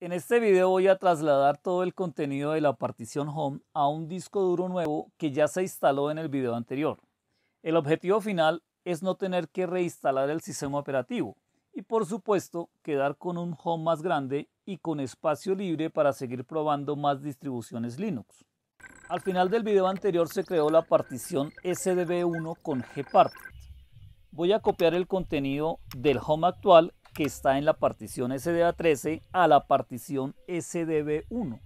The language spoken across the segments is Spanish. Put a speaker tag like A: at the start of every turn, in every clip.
A: En este video voy a trasladar todo el contenido de la partición Home a un disco duro nuevo que ya se instaló en el video anterior. El objetivo final es no tener que reinstalar el sistema operativo y por supuesto quedar con un Home más grande y con espacio libre para seguir probando más distribuciones Linux. Al final del video anterior se creó la partición SDB1 con Gparted. Voy a copiar el contenido del Home actual que está en la partición SDA13 a la partición SDB1.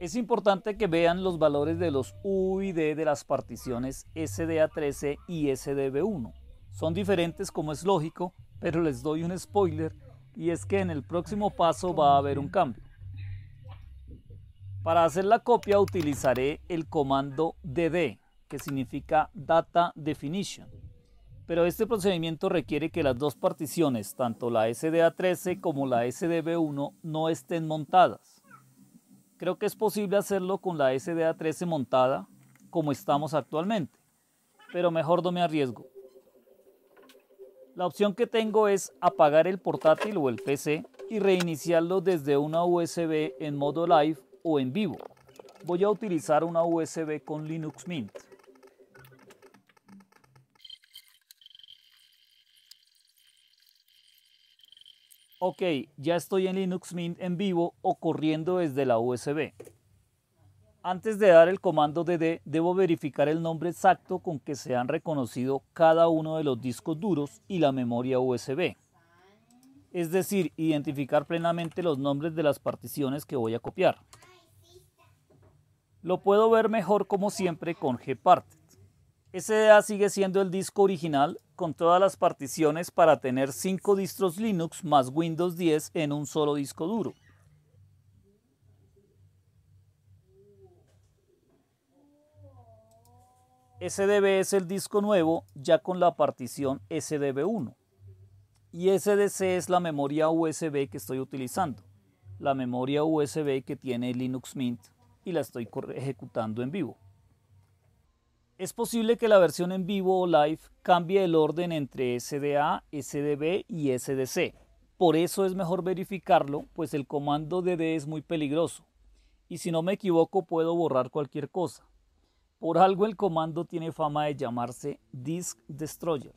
A: Es importante que vean los valores de los U y D de las particiones SDA13 y SDB1. Son diferentes como es lógico, pero les doy un spoiler y es que en el próximo paso va a haber un cambio. Para hacer la copia utilizaré el comando DD, que significa Data Definition pero este procedimiento requiere que las dos particiones, tanto la SDA13 como la SDB1, no estén montadas. Creo que es posible hacerlo con la SDA13 montada como estamos actualmente, pero mejor no me arriesgo. La opción que tengo es apagar el portátil o el PC y reiniciarlo desde una USB en modo live o en vivo. Voy a utilizar una USB con Linux Mint. ok, ya estoy en Linux Mint en vivo o corriendo desde la USB. Antes de dar el comando DD, debo verificar el nombre exacto con que se han reconocido cada uno de los discos duros y la memoria USB. Es decir, identificar plenamente los nombres de las particiones que voy a copiar. Lo puedo ver mejor como siempre con Gpart, SDA sigue siendo el disco original con todas las particiones para tener 5 distros Linux más Windows 10 en un solo disco duro. SDB es el disco nuevo ya con la partición SDB1 y SDC es la memoria USB que estoy utilizando, la memoria USB que tiene Linux Mint y la estoy ejecutando en vivo. Es posible que la versión en vivo o live cambie el orden entre SDA, SDB y SDC. Por eso es mejor verificarlo, pues el comando DD es muy peligroso. Y si no me equivoco puedo borrar cualquier cosa. Por algo el comando tiene fama de llamarse Disk Destroyer.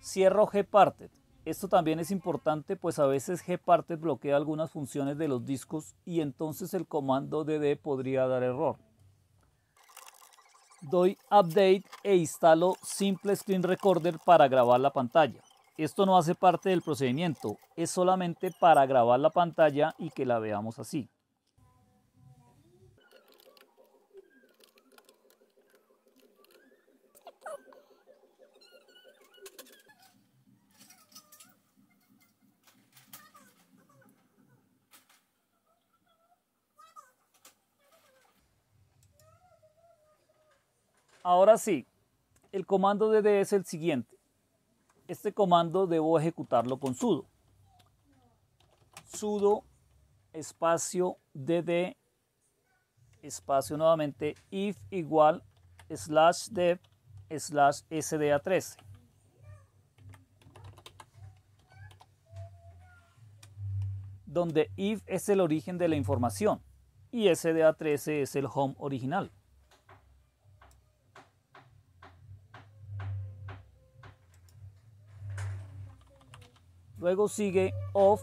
A: Cierro Gparted. Esto también es importante pues a veces Gparted bloquea algunas funciones de los discos y entonces el comando dd podría dar error. Doy update e instalo Simple Screen Recorder para grabar la pantalla. Esto no hace parte del procedimiento, es solamente para grabar la pantalla y que la veamos así. Ahora sí, el comando DD es el siguiente. Este comando debo ejecutarlo con sudo. sudo espacio dd espacio nuevamente if igual slash dev slash sda13. Donde if es el origen de la información y sda13 es el home original. Luego sigue off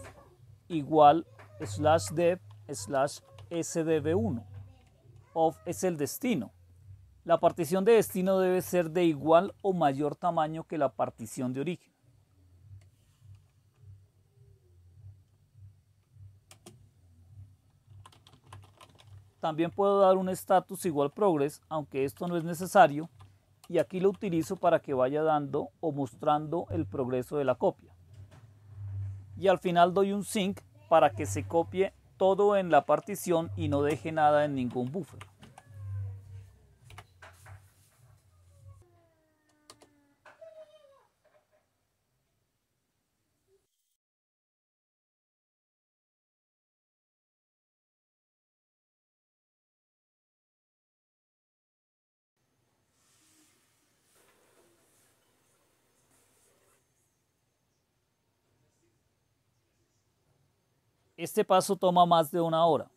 A: igual slash dev slash sdb1. Off es el destino. La partición de destino debe ser de igual o mayor tamaño que la partición de origen. También puedo dar un status igual progress, aunque esto no es necesario, y aquí lo utilizo para que vaya dando o mostrando el progreso de la copia y al final doy un sync para que se copie todo en la partición y no deje nada en ningún buffer. Este paso toma más de una hora.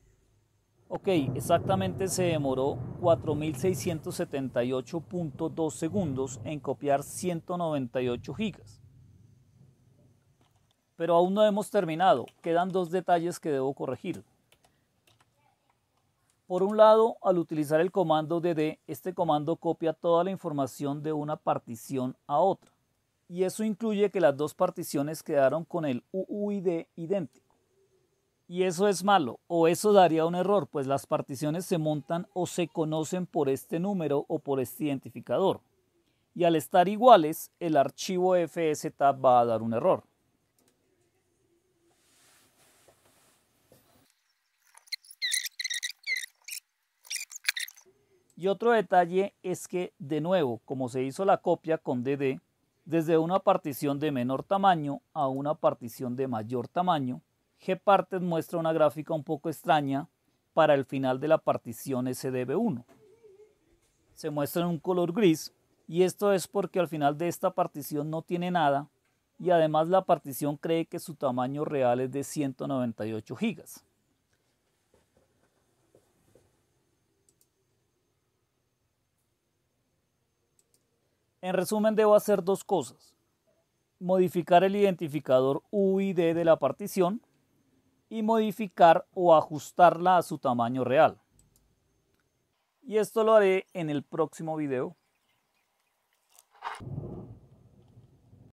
A: Ok, exactamente se demoró 4.678.2 segundos en copiar 198 gigas. Pero aún no hemos terminado, quedan dos detalles que debo corregir. Por un lado, al utilizar el comando dd, este comando copia toda la información de una partición a otra. Y eso incluye que las dos particiones quedaron con el UUID idéntico. Y eso es malo, o eso daría un error, pues las particiones se montan o se conocen por este número o por este identificador. Y al estar iguales, el archivo FSTAP va a dar un error. Y otro detalle es que, de nuevo, como se hizo la copia con DD, desde una partición de menor tamaño a una partición de mayor tamaño, G muestra una gráfica un poco extraña para el final de la partición SDB1. Se muestra en un color gris y esto es porque al final de esta partición no tiene nada y además la partición cree que su tamaño real es de 198 GB. En resumen, debo hacer dos cosas. Modificar el identificador UID de la partición y modificar o ajustarla a su tamaño real. Y esto lo haré en el próximo video.